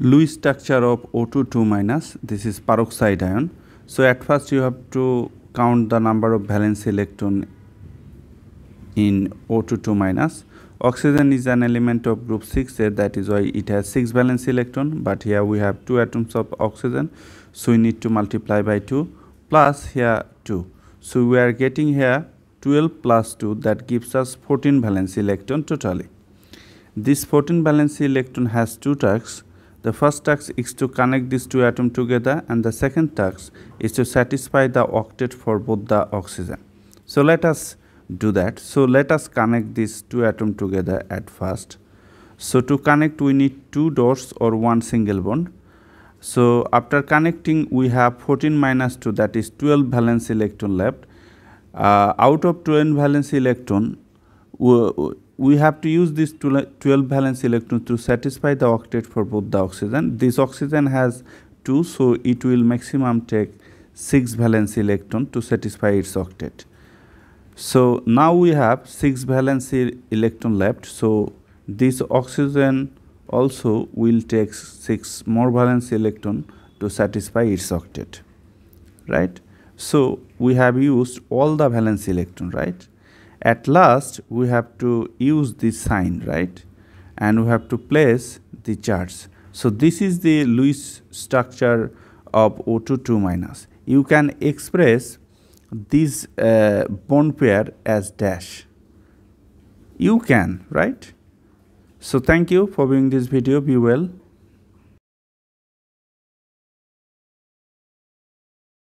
Lewis structure of O2 minus this is peroxide ion so at first you have to count the number of valence electron in O2 minus oxygen is an element of group 6 that is why it has 6 valence electron but here we have 2 atoms of oxygen so we need to multiply by 2 plus here 2 so we are getting here 12 plus 2 that gives us 14 valence electron totally this 14 valence electron has two tracks the first task is to connect these two atoms together and the second task is to satisfy the octet for both the oxygen. So let us do that. So let us connect these two atoms together at first. So to connect we need two dots or one single bond. So after connecting we have 14 minus 2 that is 12 valence electron left. Uh, out of 12 valence electron we have to use these 12 valence electrons to satisfy the octet for both the oxygen. This oxygen has 2 so it will maximum take 6 valence electron to satisfy its octet. So now we have 6 valence electron left so this oxygen also will take 6 more valence electron to satisfy its octet right. So we have used all the valence electron right at last we have to use this sign right and we have to place the charge so this is the Lewis structure of 0 2 minus you can express this uh, bond pair as dash you can right so thank you for viewing this video be well